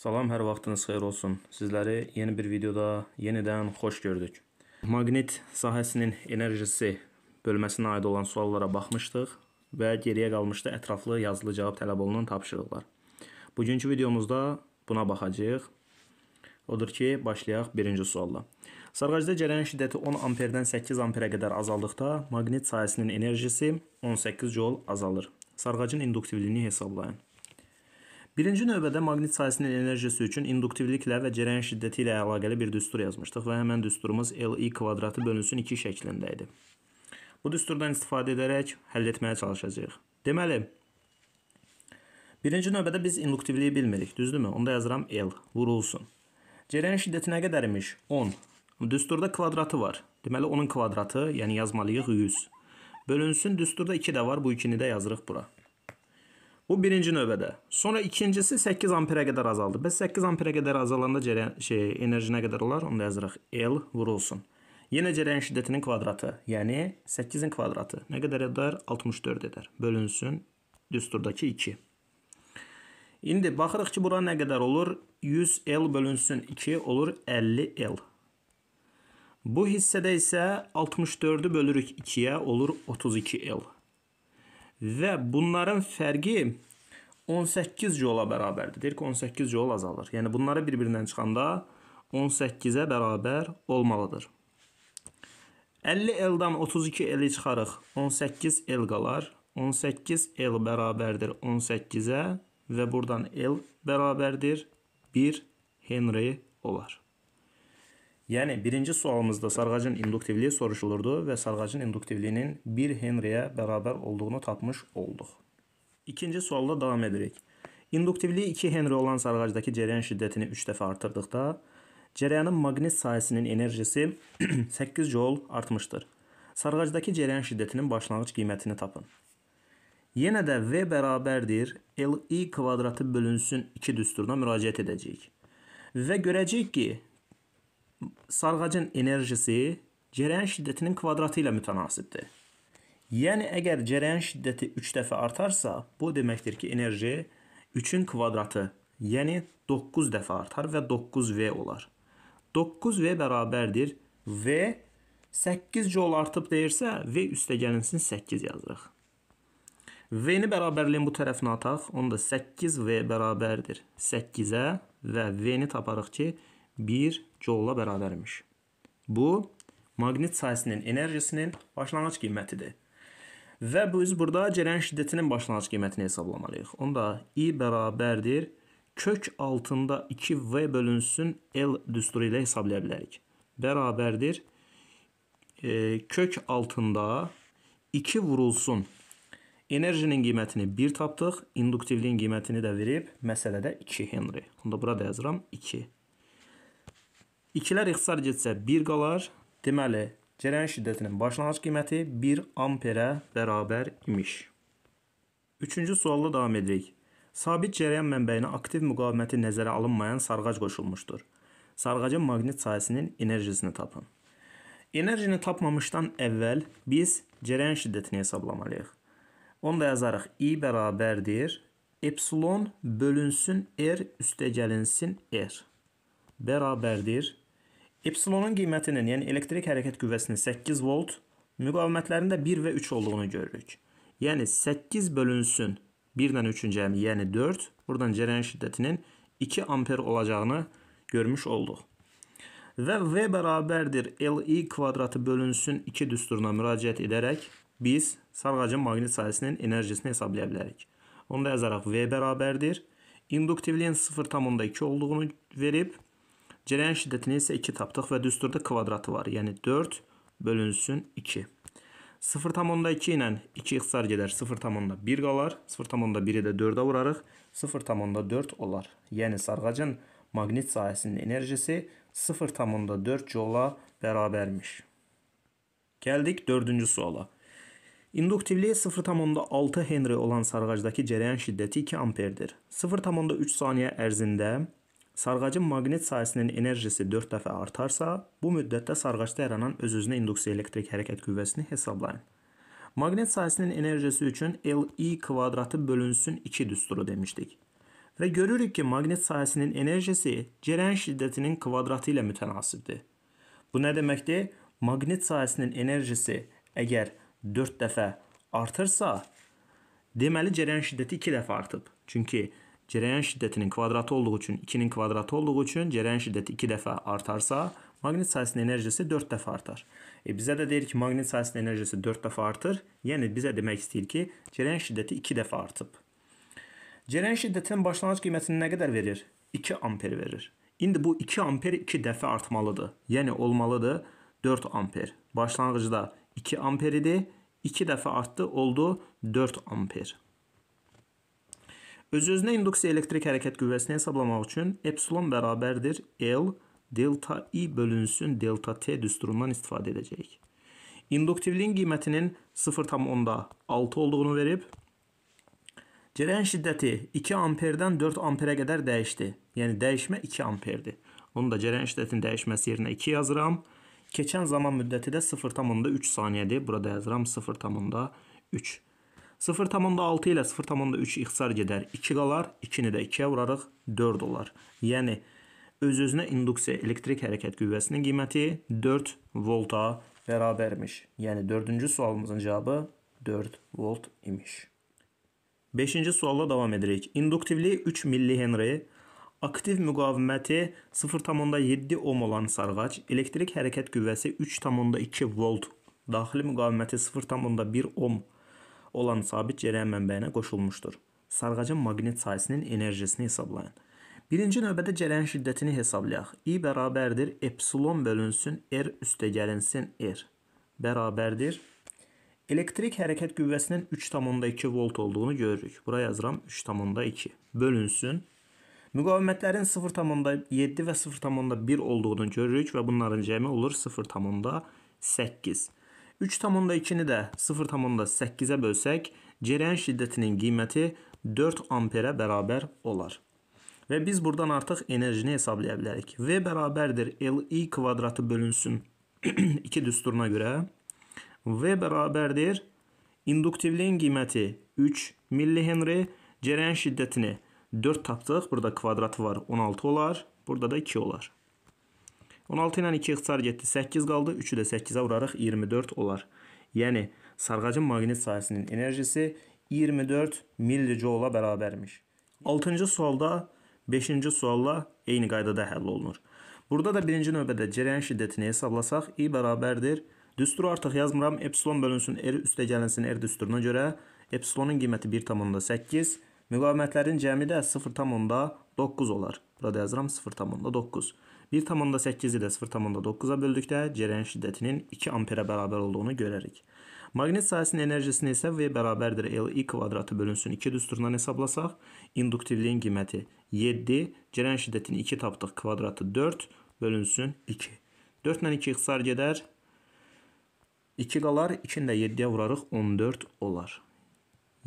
Salam, hər vaxtınız xeyir olsun. Sizləri yeni bir videoda yenidən xoş gördük. Maqnit sahəsinin enerjisi bölməsinə aid olan suallara baxmışdıq və geriyə qalmışdı ətraflı yazılı cavab tələb olunan tapşırıqlar. Bugünkü videomuzda buna baxacağıq. Odur ki, başlayaq birinci sualla. Sarğacda cərəyan şiddəti 10 amperdən 8 amperə qədər azaldıqda maqnit sahəsinin enerjisi 18 jol azalır. Sarğacın induktivliyini hesablayın. Birinci növbədə maqnit sahəsinin enerjisi üçün induktivliklə və cərəyan şiddəti ilə əlaqəli bir düstur yazmışdıq və həmin düsturumuz LI kvadratı bölünsün 2 şəklində idi. Bu düsturdan istifadə edərək həll etməyə çalışacağıq. Deməli, birinci növbədə biz induktivliyi bilmirik, düzdürmü? Onda yazıram L, vurulsun. Cərəyan şiddəti nə qədər imiş? 10. Düsturda kvadratı var. Deməli, onun kvadratı, yəni yazmalıyıq 100. Bölünsün, düsturda 2 də var, bu 2-ni də yazırıq bura. Bu birinci növbədə. Sonra ikincisi 8 amperə qədər azaldı. Bəs 8 amperə qədər azalanda cərəyan şey enerji nə qədər olar? Onu da yazırıq. L vurulsun. Yenə cərəyan şiddətinin kvadratı, yəni 8-in kvadratı nə qədər edər? 64 edər. Bölünsün düsturdakı 2. İndi baxırıq ki, bura nə qədər olur? 100 L bölünsün 2 olur 50 L. Bu hissədə isə 64-ü bölürük 2-yə olur 32 L və bunların fərqi 18 yola bərabərdir. Deyir ki, 18 yol azalır. Yəni bunları bir-birindən çıxanda 18-ə bərabər olmalıdır. 50 eldən 32 eli çıxarıq. 18 el qalar. 18 el bərabərdir 18-ə və buradan el bərabərdir 1 Henry olar. Yəni birinci sualımızda sarğacın induktivliyi soruşulurdu və sarğacın induktivliyinin 1 Henriyə bərabər olduğunu tapmış olduq. İkinci sualda davam edirik. İnduktivliyi 2 Henri olan sarğacdakı cərəyan şiddətini 3 dəfə artırdıqda cərəyanın maqnit sahəsinin enerjisi 8 joul artmışdır. Sarğacdakı cərəyan şiddətinin başlanğıc qiymətini tapın. Yenə də V bərabərdir LI kvadratı bölünsün 2 düsturuna müraciət edəcəyik. Və görəcəyik ki, sarğacın enerjisi cərəyan şiddətinin kvadratı ilə mütənasibdir. Yəni əgər cərəyan şiddəti 3 dəfə artarsa, bu deməkdir ki, enerji 3-ün kvadratı, yəni 9 dəfə artar və 9V olar. 9V bərabərdir V 8 jol artıb deyirsə, V üstəgəlinsin 8 yazırıq. V-ni bərabərliyin bu tərəfinə ataq, onda 8V bərabərdir 8-ə və V-ni taparıq ki, 1 joule'la bərabərmiş. Bu maqnit sahəsinin enerjisinin başlanğıc qiymətidir. Və biz burada cərəyan şiddətinin başlanğıc qiymətini hesablamalıyıq. Onda i bərabərdir kök altında 2v bölünsün l düsturu ilə hesablaya bilərik. Bərabərdir e, kök altında 2 vurulsun. Enerjinin qiymətini 1 tapdıq, induktivliyin qiymətini də verib, məsələdə 2 Henry. Onda burada yazıram 2. İkilər ixtisar getsə 1 qalar. Deməli, cərəyan şiddətinin başlanğıc qiyməti 1 amperə bərabər imiş. Üçüncü sualla davam edirik. Sabit cərəyan mənbəyinə aktiv müqaviməti nəzərə alınmayan sarğac qoşulmuşdur. Sarğacın maqnit sahəsinin enerjisini tapın. Enerjini tapmamışdan əvvəl biz cərəyan şiddətini hesablamalıyıq. Onu da yazarıq. I bərabərdir. Epsilon bölünsün R üstə gəlinsin R. Bərabərdir. Epsilonun qiymətinin, yəni elektrik hərəkət qüvvəsinin 8 volt, müqavimətlərində 1 və 3 olduğunu görürük. Yəni 8 bölünsün 1-dən 3-cü əmi, yəni 4, buradan cərəyan şiddətinin 2 amper olacağını görmüş olduq. Və V bərabərdir LI kvadratı bölünsün 2 düsturuna müraciət edərək biz sarğacın maqnit sayəsinin enerjisini hesablaya bilərik. Onu da yazaraq V bərabərdir. İnduktivliyin 0,2 olduğunu verib, Cərəyan şiddətini isə 2 tapdıq və düsturda kvadratı var. Yəni 4 bölünsün 2. 0,2 ilə 2 ixtisar gedər. 0,1 qalar. 0,1-i də 4-ə vurarıq. 0,4 olar. Yəni sarğacın maqnit sahəsinin enerjisi 0,4 joula bərabərmiş. Gəldik 4-cü suala. İnduktivliyi 0,6 henri olan sarğacdakı cərəyan şiddəti 2 amperdir. 0,3 saniyə ərzində Sarğacın maqnit sayəsinin enerjisi 4 dəfə artarsa, bu müddətdə sarğacda yaranan öz-özünə induksiya elektrik hərəkət qüvvəsini hesablayın. Maqnit sayəsinin enerjisi üçün LI kvadratı bölünsün 2 düsturu demişdik. Və görürük ki, maqnit sayəsinin enerjisi cərəyan şiddətinin kvadratı ilə mütənasibdir. Bu nə deməkdir? Maqnit sayəsinin enerjisi əgər 4 dəfə artırsa, deməli cərəyan şiddəti 2 dəfə artıb. Çünki Cərəyan şiddətinin kvadratı olduğu üçün 2-nin kvadratı olduğu üçün cərəyan şiddəti 2 dəfə artarsa, maqnit sahəsinin enerjisi 4 dəfə artar. E bizə də deyir ki, maqnit sahəsinin enerjisi 4 dəfə artır. Yəni bizə demək istəyir ki, cərəyan şiddəti 2 dəfə artıb. Cərəyan şiddətinin başlanğıc qiymətini nə qədər verir? 2 amper verir. İndi bu 2 amper 2 dəfə artmalıdır. Yəni olmalıdır 4 amper. Başlanğıcda 2 amper idi, 2 dəfə artdı, oldu 4 amper. Öz-özünə induksiya elektrik hərəkət qüvvəsini hesablamaq üçün epsilon bərabərdir L delta I bölünsün delta T düsturundan istifadə edəcəyik. İnduktivliyin qiymətinin 0,6 olduğunu verib, Cərəyan şiddəti 2 amperdən 4 amperə qədər dəyişdi. Yəni dəyişmə 2 amperdir. Onu da cərəyan şiddətinin dəyişməsi yerinə 2 yazıram. Keçən zaman müddəti də 0,3 saniyədir. Burada yazıram 0,3. 0,6 ilə 0,3 ixtisar gedər. 2 qalar. 2-ni də 2-yə vurarıq. 4 olar. Yəni, öz-özünə induksiya elektrik hərəkət qüvvəsinin qiyməti 4 volta bərabərmiş. Yəni, dördüncü sualımızın cavabı 4 volt imiş. Beşinci sualla davam edirik. İnduktivliyi 3 milli henri, aktiv müqaviməti 0,7 ohm olan sarğac, elektrik hərəkət qüvvəsi 3,2 volt, daxili müqaviməti 0,1 ohm olan sabit cərəyan mənbəyinə qoşulmuşdur. Sarğacın maqnit sayəsinin enerjisini hesablayın. Birinci növbədə cərəyan şiddətini hesablayaq. I bərabərdir epsilon bölünsün r üstə gəlinsin r bərabərdir. Elektrik hərəkət qüvvəsinin 3,2 volt olduğunu görürük. Bura yazıram 3,2 bölünsün. Müqavimətlərin 0,7 və 0,1 olduğunu görürük və bunların cəmi olur 0,8. 3,2-ni də 0,8-ə bölsək, cərəyan şiddətinin qiyməti 4 amperə bərabər olar. Və biz buradan artıq enerjini hesablaya bilərik. V bərabərdir Li kvadratı bölünsün 2 düsturuna görə. V bərabərdir induktivliyin qiyməti 3 millihenri, cərəyan şiddətini 4 tapdıq. Burada kvadratı var 16 olar, burada da 2 olar. 16 ilə 2 ixtisar getdi. 8 qaldı. 3-ü də 8-ə vurarıq 24 olar. Yəni sarğacın maqnit sahəsinin enerjisi 24 millijoula bərabərmiş. 6-cı sualda 5-ci sualla eyni qaydada həll olunur. Burada da birinci növbədə cərəyan şiddətini hesablasaq i bərabərdir. Düsturu artıq yazmıram. Epsilon bölünsün r üstə gəlinsin r düsturuna görə epsilonun qiyməti 1.8, müqavimətlərin cəmi də 0.9 olar. Burada yazıram 0.9. 1,8-i də 0,9-a böldükdə cərəyan şiddətinin 2 amperə bərabər olduğunu görərik. Maqnit sahəsinin enerjisini isə V bərabərdir L-i kvadratı bölünsün 2 düsturundan hesablasaq, induktivliyin qiyməti 7, cərəyan şiddətini 2 tapdıq kvadratı 4 bölünsün 2. 4 ilə 2 ixtisar gedər, 2 qalar, 2-ni də 7-yə vurarıq, 14 olar.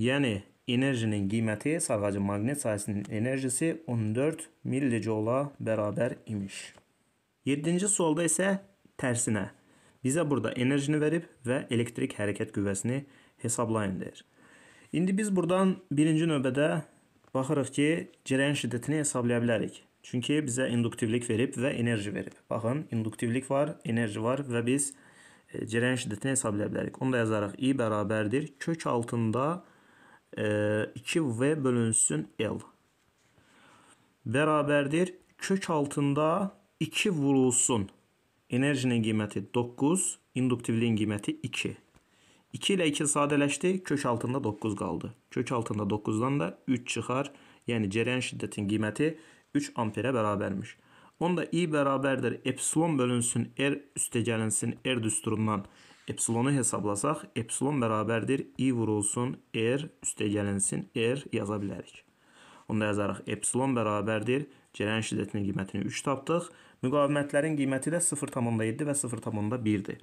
Yəni, enerjinin qiyməti sadəcə maqnit sayəsinin enerjisi 14 millijola bərabər imiş. 7-ci solda isə tərsinə bizə burada enerjini verib və elektrik hərəkət qüvvəsini hesablayın deyir. İndi biz buradan birinci növbədə baxırıq ki, cərəyan şiddətini hesablaya bilərik. Çünki bizə induktivlik verib və enerji verib. Baxın, induktivlik var, enerji var və biz e, cərəyan şiddətini hesablaya bilərik. Onu da yazarıq. I bərabərdir kök altında 2V e, bölünsün L. Bərabərdir. Kök altında 2 vurulsun. Enerjinin qiyməti 9, induktivliyin qiyməti 2. 2 ilə 2 sadələşdi, kök altında 9 qaldı. Kök altında 9-dan da 3 çıxar. Yəni cərəyan şiddətinin qiyməti 3 amperə bərabərmiş. Onda i bərabərdir epsilon bölünsün r üstə gəlinsin r düsturundan Epsilonu hesablasaq, epsilon bərabərdir i vurulsun r üstə gəlinsin r yaza bilərik. Onda yazarıq epsilon bərabərdir gələn şiddətinin qiymətini 3 tapdıq. Müqavimətlərin qiyməti də 0.7 və 0.1-dir.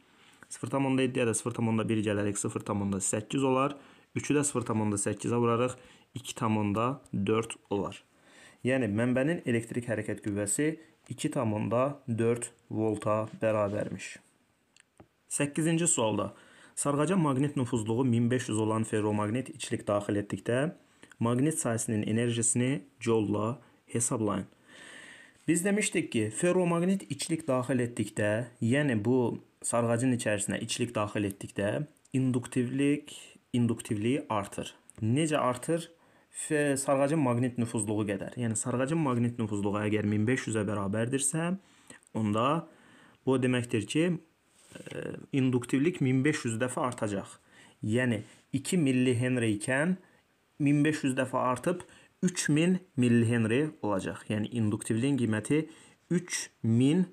0.7-yə də 0.1 gələrək 0.8 olar. 3-ü də 0.8-ə vurarıq 2.4 olar. Yəni mənbənin elektrik hərəkət qüvvəsi 2.4 volta bərabərmiş. 8-ci sualda sarğaca maqnit nüfuzluğu 1500 olan ferromaqnit içlik daxil etdikdə maqnit sayəsinin enerjisini joulla hesablayın. Biz demişdik ki, ferromaqnit içlik daxil etdikdə, yəni bu sarğacın içərisinə içlik daxil etdikdə induktivlik, induktivliyi artır. Necə artır? Sarğacın maqnit nüfuzluğu qədər. Yəni sarğacın maqnit nüfuzluğu əgər 1500-ə bərabərdirsə, onda bu deməkdir ki, induktivlik 1500 dəfə artacaq. Yəni 2 milli henri ikən 1500 dəfə artıb 3000 milli henri olacaq. Yəni induktivliyin qiyməti 3000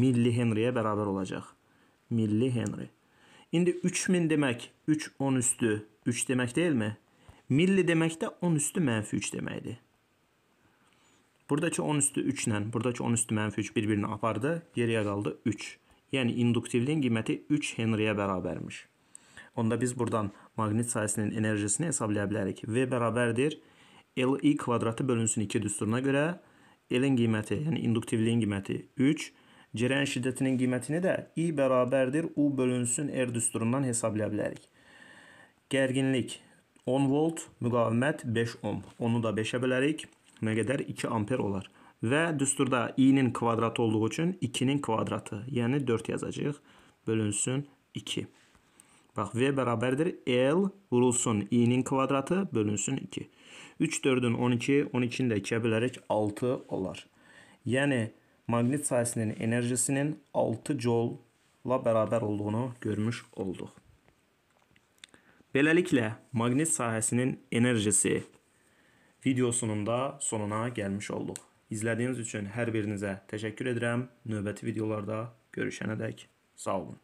milli henriyə bərabər olacaq. Milli henri. İndi 3000 demək 3 10 üstü 3 demək deyilmi? Milli demək də 10 üstü mənfi 3 deməkdir. Buradakı 10 üstü 3 ilə, buradakı 10 üstü mənfi 3 bir-birini apardı. Geriyə qaldı 3 yəni induktivliyin qiyməti 3 henriyə bərabərmiş. Onda biz buradan maqnit sahəsinin enerjisini hesablaya bilərik. V bərabərdir LI kvadratı bölünsün 2 düsturuna görə L-in qiyməti, yəni induktivliyin qiyməti 3, cərəyan şiddətinin qiymətini də I bərabərdir U bölünsün R düsturundan hesablaya bilərik. Gərginlik 10 volt, müqavimət 5 ohm. Onu da 5-ə bilərik. Nə qədər? 2 amper olar. Və düsturda i-nin kvadratı olduğu üçün 2-nin kvadratı, yəni 4 yazacağıq. Bölünsün 2. Bax, V bərabərdir. L vurulsun i-nin kvadratı, bölünsün 2. 3, 4-ün 12, 12-ni də 2-yə bilərək 6 olar. Yəni, maqnit sayəsinin enerjisinin 6 joulla bərabər olduğunu görmüş olduq. Beləliklə, maqnit sahəsinin enerjisi videosunun da sonuna gəlmiş olduq. İzlədiyiniz üçün hər birinizə təşəkkür edirəm. Növbəti videolarda görüşənədək sağ olun.